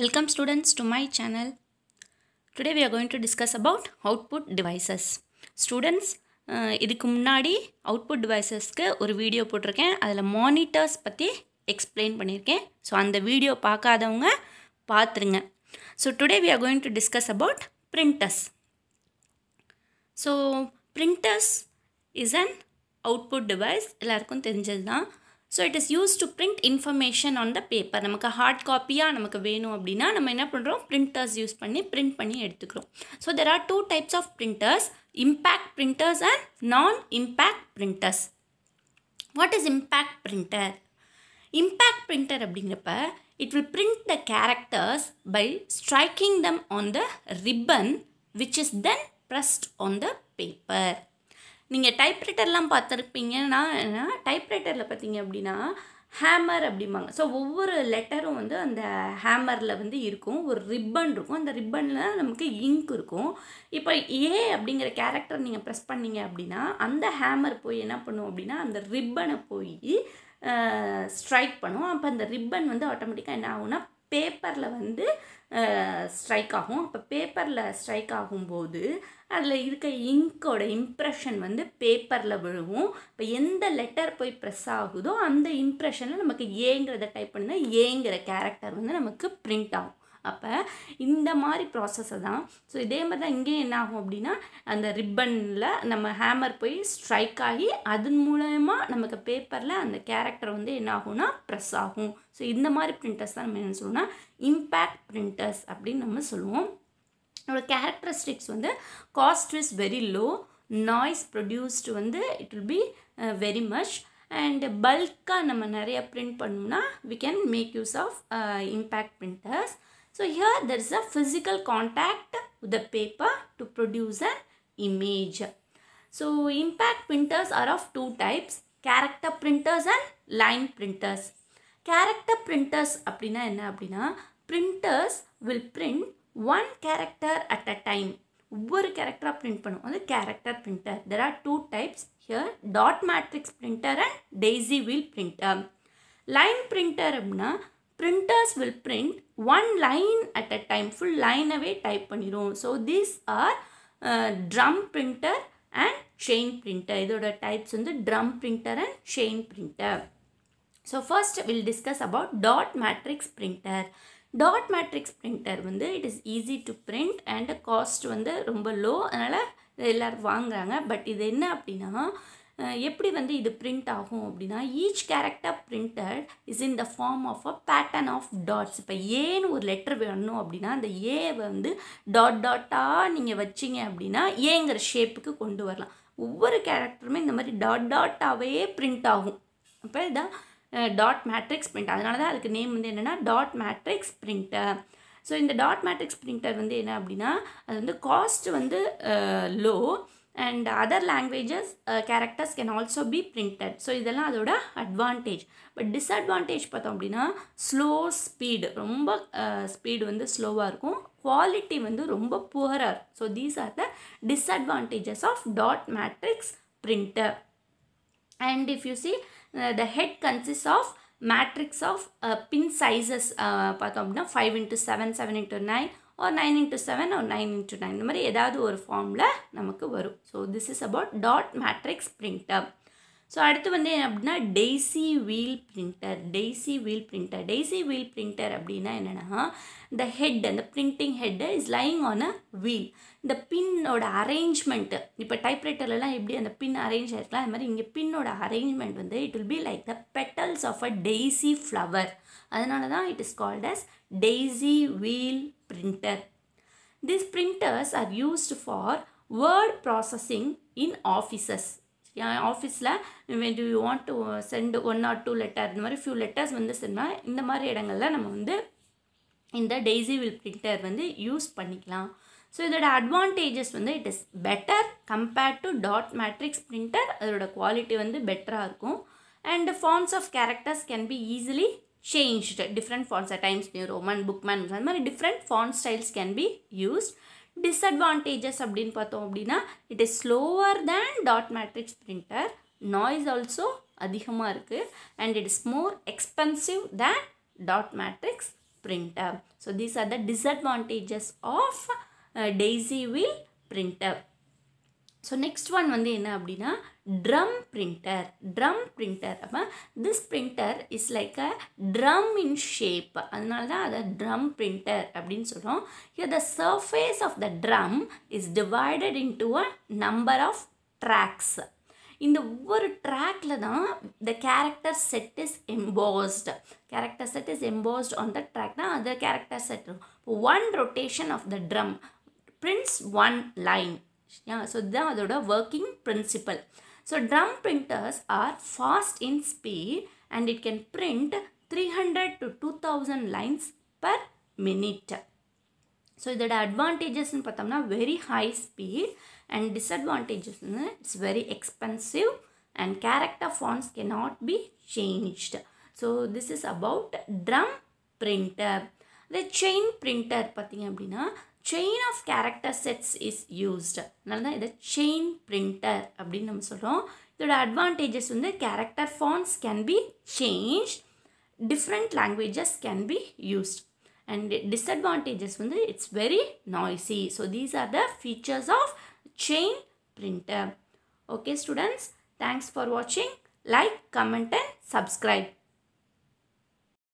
Welcome students to my channel. Today we are going to discuss about output devices. Students, இதுக்கு முன்னாடி output டிவைசஸ்க்கு ஒரு video போட்டிருக்கேன் அதில் monitors பத்தி explain பண்ணியிருக்கேன் ஸோ அந்த வீடியோ பார்க்காதவங்க பார்த்திருங்க so today we are going to discuss about printers. so printers is an output device எல்லாருக்கும் தெரிஞ்சது so it is use to print information on the paper நமக்கு ஹார்ட் காப்பியாக நமக்கு வேணும் அப்படின்னா நம்ம என்ன பண்ணுறோம் பிரிண்டர்ஸ் யூஸ் பண்ணி பிரிண்ட் பண்ணி எடுத்துக்கிறோம் so there are two types of printers impact printers and non impact printers what is impact printer impact printer அப்படிங்கிறப்ப it will print the characters by striking them on the ribbon which is then pressed on the paper நீங்கள் டைப்ரைட்டர்லாம் பார்த்துருப்பீங்கன்னா டைப்ரைட்டரில் பார்த்தீங்க அப்படின்னா hammer அப்படிம்பாங்க so ஒவ்வொரு லெட்டரும் வந்து அந்த ஹேமரில் வந்து இருக்கும் ஒரு ரிப்பன் இருக்கும் அந்த ரிப்பனில் நமக்கு இங்க் இருக்கும் இப்போ ஏ அப்படிங்கிற கேரக்டர் நீங்கள் ப்ரெஸ் பண்ணீங்க அப்படின்னா அந்த ஹேமர் போய் என்ன பண்ணும் அப்படின்னா அந்த ரிப்பனை போய் ஸ்ட்ரைக் பண்ணும் அப்போ அந்த ரிப்பன் வந்து ஆட்டோமேட்டிக்காக என்ன ஆகுனா பேப்பரில் வந்து ஸ்ட்ரைக் ஆகும் அப்போ பேப்பரில் ஸ்ட்ரைக் ஆகும்போது அதில் இருக்க இங்கோட இம்ப்ரெஷன் வந்து பேப்பரில் விழுவும் இப்போ எந்த லெட்டர் போய் ப்ரெஸ் ஆகுதோ அந்த இம்ப்ரெஷனில் நமக்கு ஏங்கிறத டைப் பண்ணால் ஏங்கிற கேரக்டர் வந்து நமக்கு ப்ரிண்ட் ஆகும் அப்போ இந்த மாதிரி ப்ராசஸை தான் ஸோ இதே மாதிரி தான் இங்கேயும் என்ன ஆகும் அப்படின்னா அந்த ரிப்பனில் நம்ம ஹேமர் போய் ஸ்ட்ரைக் ஆகி அதன் மூலயமா நமக்கு பேப்பரில் அந்த கேரக்டர் வந்து என்ன ஆகும்னா ப்ரெஸ் ஆகும் ஸோ இந்த மாதிரி பிரிண்டர்ஸ் தான் நம்ம என்ன சொல்லுவோம்னா இம்பேக்ட் பிரிண்டர்ஸ் அப்படின்னு நம்ம சொல்லுவோம் நம்மளோட கேரக்டரிஸ்டிக்ஸ் வந்து cost is very low noise produced வந்து it will be very much and பல்காக நம்ம நிறைய பிரிண்ட் பண்ணோம்னா we can make use of impact printers So here there is a physical contact with the paper to produce an image. So impact printers are of two types, character printers and line printers. Character printers printers will print one character at a time. One character print பண்ணும் அது character printer. There are two types here: dot matrix printer and daisy wheel printer. Line printer printer printers will print one line at a time full லைனவே type பண்ணிடும் so these are drum printer and chain printer இதோட types வந்து drum printer and chain printer so first will discuss about dot matrix printer dot matrix printer வந்து it is easy to print and cost வந்து ரொம்ப low அதனால் எல்லோரும் வாங்குறாங்க but இது என்ன அப்படின்னா எப்படி வந்து இது பிரிண்ட் ஆகும் அப்படின்னா each character printed is in the form of a pattern of dots இப்போ ஏன்னு ஒரு லெட்டர் வேணும் அப்படின்னா அந்த ஏ வந்து டாட் டாட்டாக நீங்கள் வச்சிங்க அப்படின்னா ஏங்கிற ஷேப்புக்கு கொண்டு வரலாம் ஒவ்வொரு கேரக்டருமே இந்த மாதிரி டாட் டாட்டாகவே பிரிண்ட் ஆகும் அப்போ இதான் டாட் மேட்ரிக்ஸ் பிரிண்ட் அதனால தான் அதுக்கு நேம் வந்து என்னென்னா டாட் மேட்ரிக்ஸ் பிரிண்டர் ஸோ இந்த டாட் மேட்ரிக்ஸ் பிரிண்டர் வந்து என்ன அப்படின்னா அது வந்து காஸ்ட் வந்து low and other languages characters can also be printed so இதெல்லாம் அதோட அட்வான்டேஜ் பட் டிஸ்அட்வான்டேஜ் பார்த்தோம் அப்படின்னா ஸ்லோ ஸ்பீடு ரொம்ப ஸ்பீடு uh, வந்து ஸ்லோவாக இருக்கும் குவாலிட்டி வந்து ரொம்ப புவராக இருக்கும் so these are the disadvantages of dot matrix printer and if you see the uh, head head of matrix of bin sizes பார்த்தோம் அப்படின்னா five into seven seven into nine ஒரு நைன் இன்ட்டு செவன் ஒரு nine into nine இந்த மாதிரி ஏதாவது ஒரு ஃபார்மில் நமக்கு வரும் so this is about dot matrix printer so அடுத்து வந்து என்ன அப்படின்னா daisy wheel printer daisy wheel printer daisy wheel printer அப்படின்னா என்னென்னா இந்த ஹெட் அந்த printing head is lying on a wheel இந்த பின்னோட அரேஞ்ச்மெண்ட்டு இப்போ டைப்ரைட்டர்லலாம் எப்படி அந்த பின் அரேஞ்ச் ஆயிருக்கலாம் அது மாதிரி இங்கே பின்னோட அரேஞ்ச்மெண்ட் வந்து it will be like the petals of a daisy flower அதனால தான் it is called as daisy wheel printer. These printers are used for word processing in offices. ஆஃபீஸில் when you want to send one or two letter இந்த மாதிரி few letters வந்து சென்னா இந்த மாதிரி இடங்களில் நம்ம வந்து இந்த டெய்ஸி வில் பிரிண்டர் வந்து யூஸ் பண்ணிக்கலாம் ஸோ இதோட அட்வான்டேஜஸ் வந்து it is better compared to dot matrix printer அதோட குவாலிட்டி வந்து பெட்டராக இருக்கும் and forms of characters can be easily changed different fonts at times new roman bookman அந்த மாதிரி different font styles can be used disadvantages அப்படின்னு பார்த்தோம் அப்படின்னா it it is slower than dot matrix printer. Noise also, அதிகமாக இருக்குது and it is more expensive than dot matrix printer. So these are the disadvantages of uh, daisy wheel printer. So next one வந்து என்ன அப்படின்னா drum printer drum printer அப்போ this printer is like a drum in shape அதனால தான் அதை drum printer அப்படின்னு சொல்கிறோம் the surface of the drum is divided into a number of tracks இந்த ஒவ்வொரு ட்ராக்ல தான் the character set is embossed character set is embossed on the track தான் அது character set one rotation of the drum prints one line yeah so that is working principle so drum printers are fast in speed and it can print 300 to 2000 lines per minute so the advantages in very high speed and disadvantages it's very expensive and character fonts cannot be changed so this is about drum printer the chain printer chain of character sets is used. This chain printer. The advantages are character fonts can be changed. Different languages can be used. And disadvantages are it's very noisy. So these are the features of chain printer. Okay students, thanks for watching. Like, comment and subscribe.